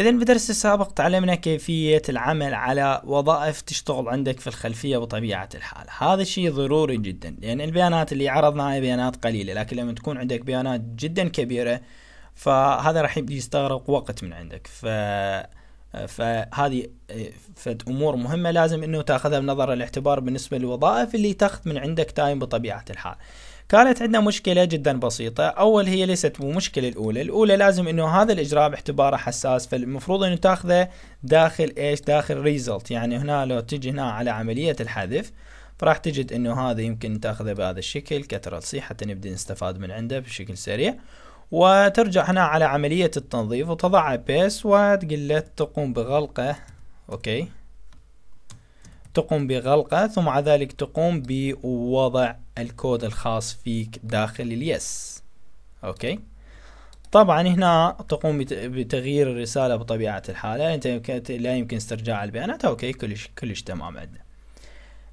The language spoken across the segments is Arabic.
إذا بدرس السابق تعلمنا كيفية العمل على وظائف تشتغل عندك في الخلفية بطبيعة الحال، هذا الشيء ضروري جدا لأن يعني البيانات اللي عرضناها بيانات قليلة، لكن لما تكون عندك بيانات جدا كبيرة فهذا راح يستغرق وقت من عندك، ف فهذه فد امور مهمه لازم انه تاخذها بنظر الاعتبار بالنسبه للوظائف اللي تاخذ من عندك تايم بطبيعه الحال. كانت عندنا مشكلة جدا بسيطة أول هي ليست مشكلة الأولى الأولى لازم أنه هذا الإجراء باعتباره حساس فالمفروض أنه تأخذه داخل إيش داخل ريزلت يعني هنا لو تجي هنا على عملية الحذف فراح تجد أنه هذا يمكن تأخذه بهذا الشكل كترل سي حتى نبدأ نستفاد من عنده بشكل سريع وترجع هنا على عملية التنظيف وتضع بيس وتقول له تقوم بغلقه أوكي تقوم بغلقه ثم بعد ذلك تقوم بوضع الكود الخاص فيك داخل اليس اوكي طبعا هنا تقوم بتغيير الرسالة بطبيعة الحالة يعني انت لا يمكن استرجاع البيانات اوكي كلش كلش تمام عندنا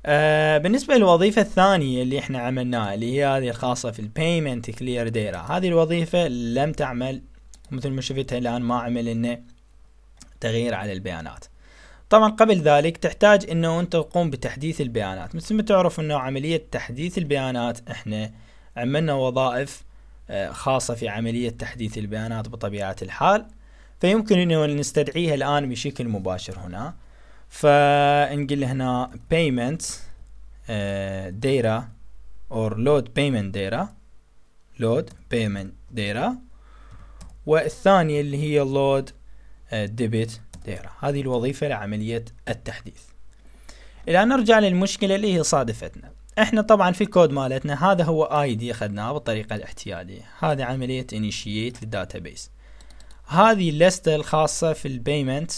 آه بالنسبة للوظيفة الثانية اللي احنا عملناها اللي هي هذه الخاصة في Payment Clear Data هذه الوظيفة لم تعمل مثل ما شفتها الان ما عمل لنا تغيير على البيانات طبعا قبل ذلك تحتاج انه انت تقوم بتحديث البيانات مثل ما تعرف انه عملية تحديث البيانات احنا عملنا وظائف آه، خاصة في عملية تحديث البيانات بطبيعة الحال فيمكن انه نستدعيها الان بشكل مباشر هنا فنقل هنا payment آه، data or load payment data load payment data والثانية اللي هي load آه، debit دائرة هذه الوظيفة لعملية التحديث الآن نرجع للمشكلة اللي هي صادفتنا احنا طبعا في الكود مالتنا هذا هو اي دي اخذناه بالطريقة الاحتيالية هذه عملية initiate للداتابيس هذه اللستة الخاصة في البيمنت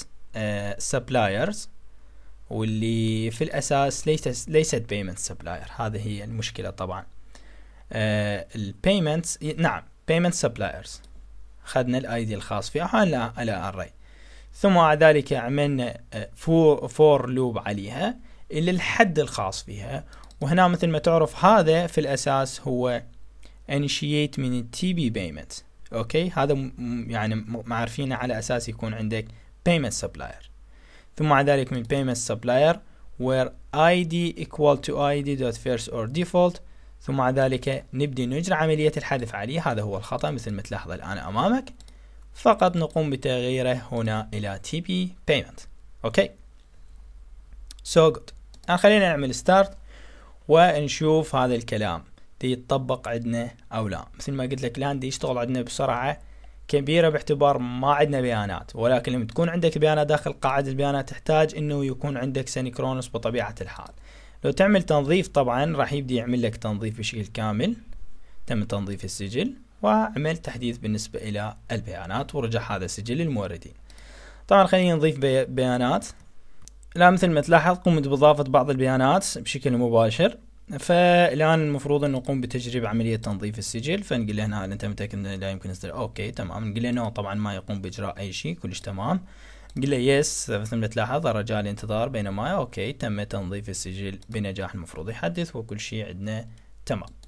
سبلايرز آه، واللي في الاساس ليست ليست بيمنت سبلاير هذه هي المشكلة طبعا آه، البيمنتس نعم بيمنت سبلايرز خدنا الاي دي الخاص فيها على الاري ثم بعد ذلك عملنا آه، فور, فور لوب عليها الى الحد الخاص فيها وهنا مثل ما تعرف هذا في الاساس هو initiate من التي بي بيمنت اوكي هذا يعني معرفينه على اساس يكون عندك payment supplier ثم بعد ذلك من payment supplier where id equal to id dot first or default ثم بعد ذلك نبدي نجري عملية الحذف عليه هذا هو الخطأ مثل ما تلاحظ الآن أمامك فقط نقوم بتغييره هنا إلى TP Payment أوكي So good الآن آه، خلينا نعمل Start ونشوف هذا الكلام دي يتطبق عندنا أو لا مثل ما قلت لك الآن دي يشتغل عندنا بسرعة كبيرة باعتبار ما عندنا بيانات ولكن لما تكون عندك بيانات داخل قاعدة البيانات تحتاج انه يكون عندك سينكرونس بطبيعة الحال لو تعمل تنظيف طبعا راح يبدي يعمل لك تنظيف بشكل كامل تم تنظيف السجل وعمل تحديث بالنسبة إلى البيانات ورجع هذا سجل الموردين طبعا خلينا نضيف بي بيانات الآن مثل ما تلاحظ قمت بإضافة بعض البيانات بشكل مباشر فالآن المفروض أن نقوم بتجربة عملية تنظيف السجل فنقول له هنا أنت متأكد أنه لا يمكن إصدار أوكي تمام نقول له نو طبعا ما يقوم بإجراء أي شيء كلش تمام نقول له يس مثل ما تلاحظ رجاء الانتظار بينما أوكي تم تنظيف السجل بنجاح المفروض يحدث وكل شيء عندنا تمام